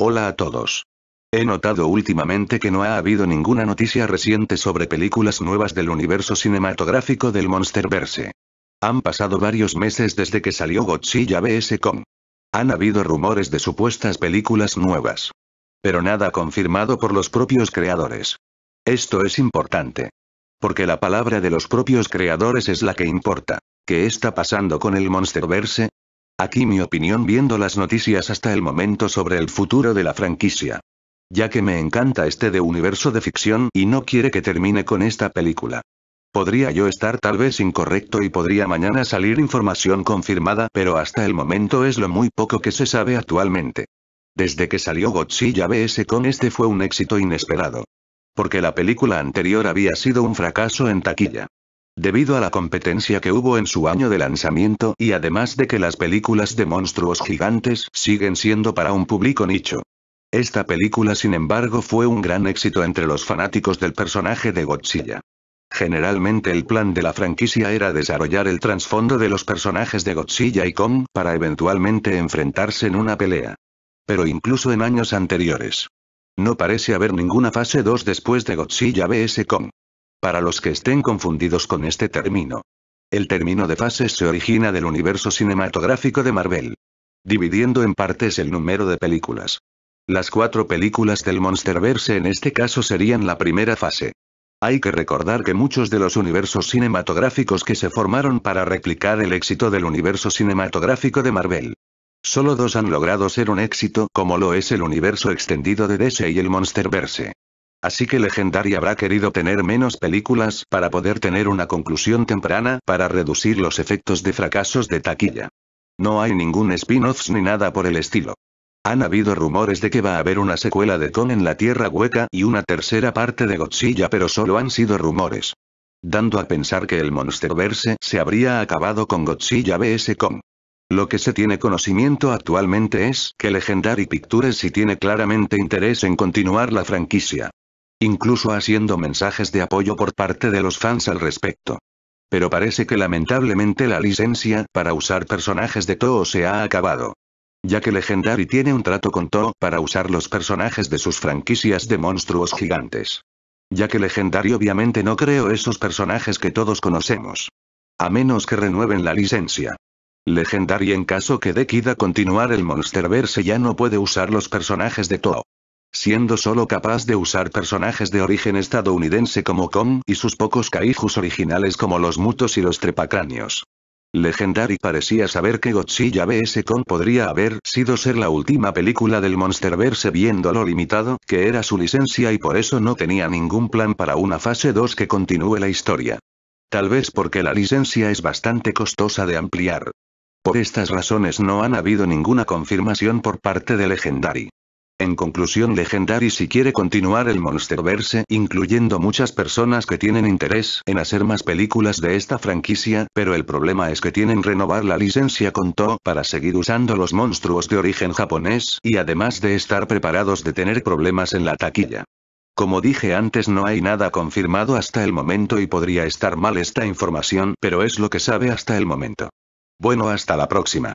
Hola a todos. He notado últimamente que no ha habido ninguna noticia reciente sobre películas nuevas del universo cinematográfico del Monsterverse. Han pasado varios meses desde que salió Godzilla vs. Kong. Han habido rumores de supuestas películas nuevas. Pero nada confirmado por los propios creadores. Esto es importante. Porque la palabra de los propios creadores es la que importa. ¿Qué está pasando con el Monsterverse? Aquí mi opinión viendo las noticias hasta el momento sobre el futuro de la franquicia. Ya que me encanta este de universo de ficción y no quiere que termine con esta película. Podría yo estar tal vez incorrecto y podría mañana salir información confirmada, pero hasta el momento es lo muy poco que se sabe actualmente. Desde que salió Godzilla vs. con este fue un éxito inesperado. Porque la película anterior había sido un fracaso en taquilla. Debido a la competencia que hubo en su año de lanzamiento y además de que las películas de monstruos gigantes siguen siendo para un público nicho. Esta película sin embargo fue un gran éxito entre los fanáticos del personaje de Godzilla. Generalmente el plan de la franquicia era desarrollar el trasfondo de los personajes de Godzilla y Kong para eventualmente enfrentarse en una pelea. Pero incluso en años anteriores. No parece haber ninguna fase 2 después de Godzilla vs. Kong. Para los que estén confundidos con este término. El término de fases se origina del universo cinematográfico de Marvel. Dividiendo en partes el número de películas. Las cuatro películas del Monsterverse en este caso serían la primera fase. Hay que recordar que muchos de los universos cinematográficos que se formaron para replicar el éxito del universo cinematográfico de Marvel. Solo dos han logrado ser un éxito como lo es el universo extendido de DC y el Monsterverse. Así que Legendary habrá querido tener menos películas para poder tener una conclusión temprana para reducir los efectos de fracasos de taquilla. No hay ningún spin-offs ni nada por el estilo. Han habido rumores de que va a haber una secuela de Kong en la Tierra Hueca y una tercera parte de Godzilla pero solo han sido rumores. Dando a pensar que el Monsterverse se habría acabado con Godzilla vs. Kong. Lo que se tiene conocimiento actualmente es que Legendary Pictures sí tiene claramente interés en continuar la franquicia incluso haciendo mensajes de apoyo por parte de los fans al respecto. Pero parece que lamentablemente la licencia para usar personajes de Toho se ha acabado. Ya que Legendary tiene un trato con Toho para usar los personajes de sus franquicias de monstruos gigantes. Ya que Legendary obviamente no creo esos personajes que todos conocemos. A menos que renueven la licencia. Legendary en caso que Dekida continuar el Monsterverse ya no puede usar los personajes de Toho siendo solo capaz de usar personajes de origen estadounidense como Kong y sus pocos kaijus originales como los mutos y los trepacráneos. Legendary parecía saber que Godzilla vs. Kong podría haber sido ser la última película del Monsterverse viendo lo limitado que era su licencia y por eso no tenía ningún plan para una fase 2 que continúe la historia. Tal vez porque la licencia es bastante costosa de ampliar. Por estas razones no han habido ninguna confirmación por parte de Legendary. En conclusión Legendary si quiere continuar el Monsterverse, incluyendo muchas personas que tienen interés en hacer más películas de esta franquicia, pero el problema es que tienen renovar la licencia con Toho para seguir usando los monstruos de origen japonés y además de estar preparados de tener problemas en la taquilla. Como dije antes no hay nada confirmado hasta el momento y podría estar mal esta información, pero es lo que sabe hasta el momento. Bueno hasta la próxima.